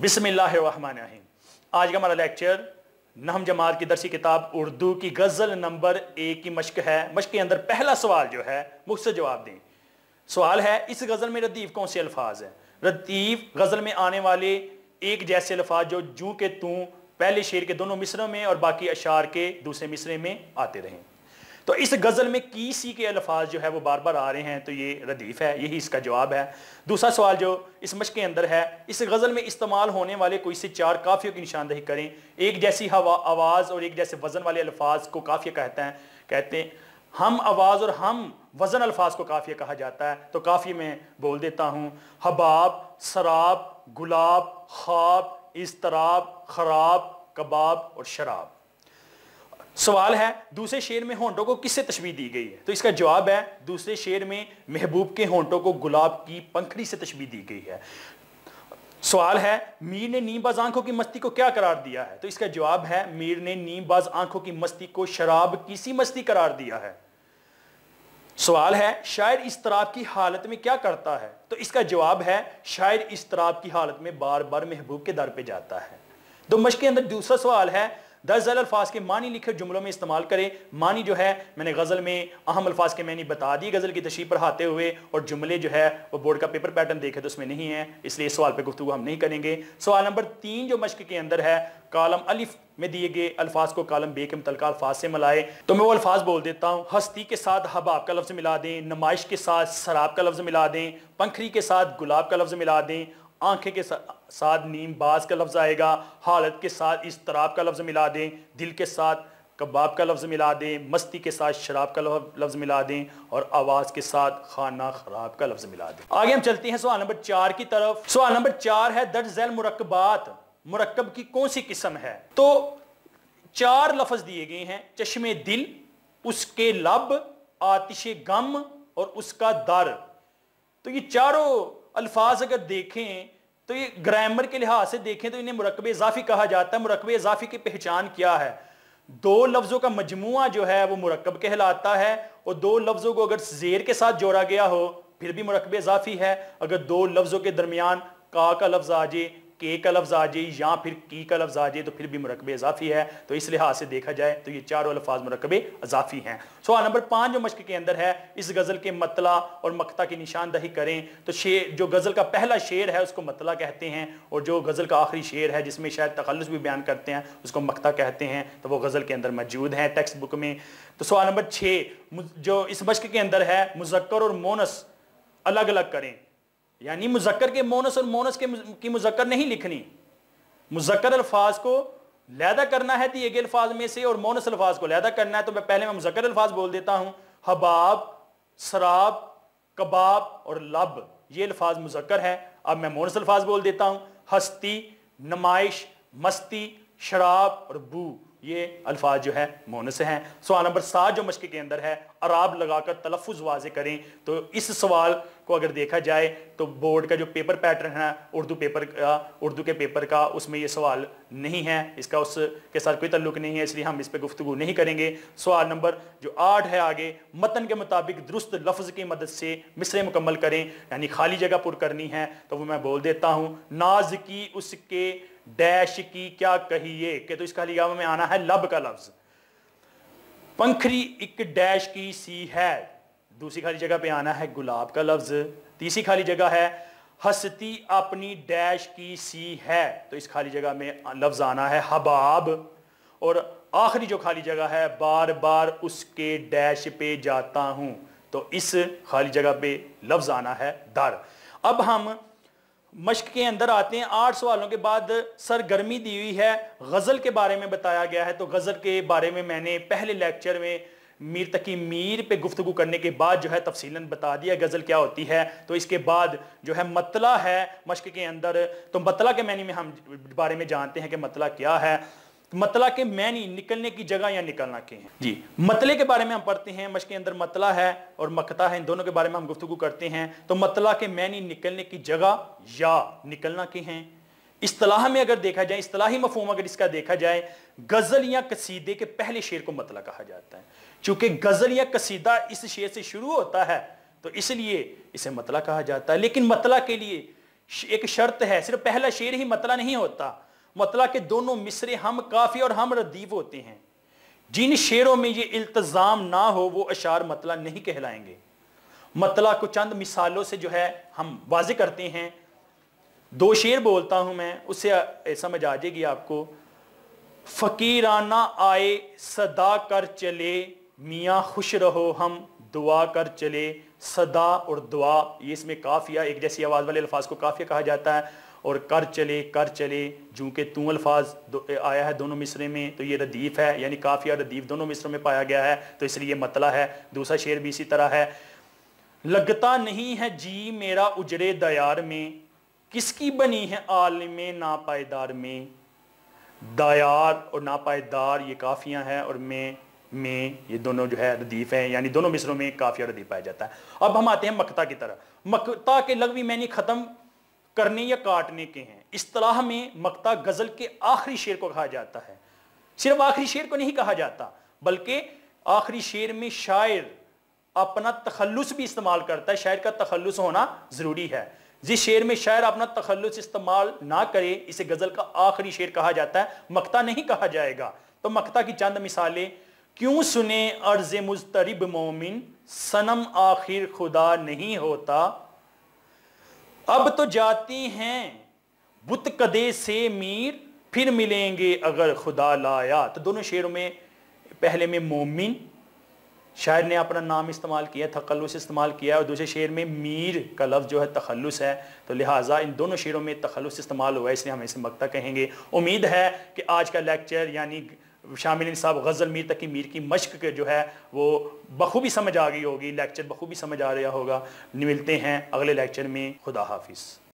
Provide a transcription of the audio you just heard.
बिसमिल्लाम आज का हमारा लेक्चर नहम जमात की दरसी किताब उर्दू की गज़ल नंबर एक की मश्क है मश्क के अंदर पहला सवाल जो है मुझसे जवाब दें सवाल है इस गज़ल में रतीफ़ कौन से अल्फाज हैं रतीफ़ गज़ल में आने वाले एक जैसे अल्फाज जो जू के तू पहले शेर के दोनों मिसरों में और बाकी अशार के दूसरे मिसरे में आते रहें तो इस गज़ल में किसी के अल्फाज जो है वो बार बार आ रहे हैं तो ये रदीफ़ है यही इसका जवाब है दूसरा सवाल जो इस मश के अंदर है इस गज़ल में इस्तेमाल होने वाले कोई से चार काफ़ियों की निशानदही करें एक जैसी हवा आवाज़ और एक जैसे वज़न वाले अल्फाज को काफ़िया कहते हैं कहते हैं हम आवाज़ और हम वज़न अल्फाज को काफ़िया कहा जाता है तो काफ़ी मैं बोल देता हूँ हबाब शराब गुलाब ख्वाब इसतराब खराब कबाब और शराब सवाल है दूसरे शेर में होंटों को किससे तशबी दी गई है तो इसका जवाब है दूसरे शेर में महबूब के होंटों को गुलाब की पंखड़ी से तशबी दी गई है सवाल है मीर ने नीमबाज आंखों की मस्ती को क्या करार दिया है तो इसका जवाब है मीर ने नीमबाज आंखों की मस्ती को शराब की सी मस्ती करार दिया है सवाल है शायर इस तरह की हालत में क्या करता है तो इसका जवाब है शायर इस तरह की हालत में बार बार महबूब के दर पे जाता है तो मश के अंदर दूसरा सवाल है जल अल्फाज के मानी लिखे जुमलों में इस्तेमाल करें मानी जो है मैंने गज़ल में अहम अल्फाज के मैंने बता दी गज़ल की तशी पढ़ाते हुए और जुमले जो है वो बोर्ड का पेपर पैटर्न देखे तो उसमें नहीं है इसलिए सवाल पर गुफ्तु हम नहीं करेंगे सवाल नंबर तीन जो मश्क के अंदर है कालम अलिफ में दिए गए अल्फाज को कालम बे के मुतल अल्फाज से मिलाए तो मैं वो अल्फाज बोल देता हूँ हस्ती के साथ हबाब का लफ्ज़ मिला दें नुमाइश के साथ शराब का लफ्ज़ मिला दें पंखरी के साथ गुलाब का लफ्ज़ मिला दें आंखें के साथ नीम बाज का लफ्ज़ आएगा हालत के साथ इस तराब का लफ्ज़ मिला दें दिल के साथ कबाब का लफ्ज़ मिला दें मस्ती के साथ शराब का लफ्ज़ मिला दें और आवाज़ के साथ खाना खराब का लफ्ज़ मिला दें आगे हम चलते हैं सवाल नंबर चार की तरफ सवाल नंबर चार है दर्ज जैल मुरकबात मुरकब की कौन सी किस्म है तो चार लफज दिए गए हैं चश्मे दिल उसके लब आतिश गम और उसका दर तो ये चारों अल्फाज अगर देखें तो ये ग्रामर के लिहाज से देखें तो इन्हें मरकब इजाफी कहा जाता है मरकब इजाफी की पहचान क्या है दो लफ्ज़ों का मजमु जो है वो मरकब कहलाता है और दो लफ्ज़ों को अगर जेर के साथ जोड़ा गया हो फिर भी मरकब इजाफी है अगर दो लफ्ज़ों के दरमियान का का लफ्ज़ आ जाए के का लफ्ज़ आ जाए या फिर की का लफ्ज़ आ जाए तो फिर भी मरकबे इजाफी है तो इस लिहाज से देखा जाए तो ये चारों अल्फाज मरकब इजाफी हैं सवाल नंबर पाँच जो मश्क के अंदर है इस गज़ल के मतला और मकता की निशानदही करें तो शेर जो गज़ल का पहला शेर है उसको मतला कहते हैं और जो गज़ल का आखिरी शेर है जिसमें शायद तखलस भी बयान करते हैं उसको मकता कहते हैं तो वो गज़ल के अंदर मौजूद हैं टेक्स्ट बुक में तो सवाल नंबर छः जो इस मश्क के अंदर है मुजक्र और मोनस अलग अलग करें यानी मुजक्कर के मोनस और मोनस के की मुजक्कर नहीं लिखनी मुजक्कर अल्फाज को लैदा करना है तो ये अल्फाज में से और मोनस अल्फाज को लैदा करना है तो मैं पहले मैं मुजक्कर अल्फाज बोल देता हूं हबाब शराब कबाब और लब ये अल्फाज मुजक्कर है अब मैं मोनस अल्फाज बोल देता हूं हस्ती नमाइश मस्ती शराब और बू ये अल्फाज जो है मोनस हैं सवाल नंबर सात जो मशक़ के अंदर है अराब लगाकर तलफ़ वाजे करें तो इस सवाल को अगर देखा जाए तो बोर्ड का जो पेपर पैटर्न है उर्दू पेपर का उर्दू के पेपर का उसमें ये सवाल नहीं है इसका उसके साथ कोई तल्लुक नहीं है इसलिए हम इस पर गुफ्तु नहीं करेंगे सवाल नंबर जो आठ है आगे मतन के मुताबिक दुरुस्त लफ्ज़ की मदद से मिसरे मुकम्मल करें यानी खाली जगह पुर करनी है तो वो मैं बोल देता हूँ नाज की उसके डैश की क्या कहिए कि तो इसका लिगामा में आना है लब का लफ्ज पंखरी एक डैश की सी है दूसरी खाली जगह पे आना है गुलाब का लफ्ज तीसरी खाली जगह है हस्ती अपनी डैश की सी है तो इस खाली जगह में लफ्ज आना है हबाब और आखिरी जो खाली जगह है बार बार उसके डैश पे जाता हूं तो इस खाली जगह पे लफ्ज आना है दर अब हम मश्क के अंदर आते हैं आठ सवालों के बाद सरगर्मी दी हुई है गज़ल के बारे में बताया गया है तो गज़ल के बारे में मैंने पहले लेक्चर में मीर तकी मीर पे गुफ्तु करने के बाद जो है तफसीला बता दिया गज़ल क्या होती है तो इसके बाद जो है मतला है मश्क के अंदर तो मतला के मैनी में हम बारे में जानते हैं कि मतला क्या है तो मतला के मैनी निकलने की जगह या निकलना के हैं जी मतले के बारे में हम पढ़ते हैं मश के अंदर मतला है और मकता है इन दोनों के बारे में हम गुफ्तु करते हैं तो मतला के मैनी निकलने की जगह या निकलना के हैं इसलाह में अगर देखा जाए इसलाही मफहम अगर इसका देखा जाए गज़ल या कसीदे के पहले शेर को मतला कहा जाता है चूंकि गज़ल या कसीदा इस शेर से शुरू होता है तो इसलिए इसे मतला कहा जाता है लेकिन मतला के लिए एक शर्त है सिर्फ पहला शेर ही मतला नहीं होता मतलब के दोनों मिसरे हम काफ़ी और हम रदीब होते हैं जिन शेरों में ये इल्तज़ाम ना हो वो अशार मतला नहीं कहलाएंगे मतला को चंद मिसालों से जो है हम वाज करते हैं दो शेर बोलता हूं मैं उससे समझ आ जाएगी आपको फ़कीराना आए सदा कर चले मियाँ खुश रहो हम दुआ कर चले सदा और दुआ ये इसमें काफिया एक जैसी आवाज़ वाले अल्फाज को काफिया कहा जाता है और कर चले कर चले जूँ के तू अल्फाज आया है दोनों मिसरे में तो ये रदीफ़ है यानी काफिया रदीफ़ दोनों मिसरों में पाया गया है तो इसलिए मतला है दूसरा शेर भी इसी तरह है लगता नहीं है जी मेरा उजरे दयार में किसकी बनी है आलम नापायदार में दयार और नापायदार ये काफियाँ हैं और मैं में ये दोनों जो है रदीफ हैं यानी दोनों मिसरों में काफिया रदीफ पाया जाता है अब हम आते हैं मक्ता की तरह मक्ता के लगवी मैंने ख़त्म करने या काटने के हैं इस तरह में मक्ता गज़ल के आखिरी शेर को कहा जाता है सिर्फ आखिरी शेर को नहीं कहा जाता बल्कि आखिरी शेर में शायर अपना तखलस भी इस्तेमाल करता है शायर का तखलस होना ज़रूरी है जिस शेर में शायर अपना तखलस इस्तेमाल ना करे इसे गज़ल का आखिरी शेर कहा जाता है मक्ता नहीं कहा जाएगा तो मक्ता की चंद मिसालें क्यों सुने अर्ज मुस्तरब मोमिन सनम आखिर खुदा नहीं होता अब तो जाती हैं बुत कदे से मीर फिर मिलेंगे अगर खुदा लाया तो दोनों शेरों में पहले में मोमिन शायर ने अपना नाम इस्तेमाल किया तखलुस इस्तेमाल किया और दूसरे शेर में मीर का लफ्ज़ जो है तखलुस है तो लिहाजा इन दोनों शेरों में तखलुस इस्तेमाल हुआ इसलिए हम इसे मक्ता कहेंगे उम्मीद है कि आज का लेक्चर यानी शामिल साहब गज़ल मीर तकी मीर की मश्क के जो है वो बखूबी समझ आ गई होगी लेक्चर बखूबी समझ आ गया होगा मिलते हैं अगले लेक्चर में खुदा हाफिज़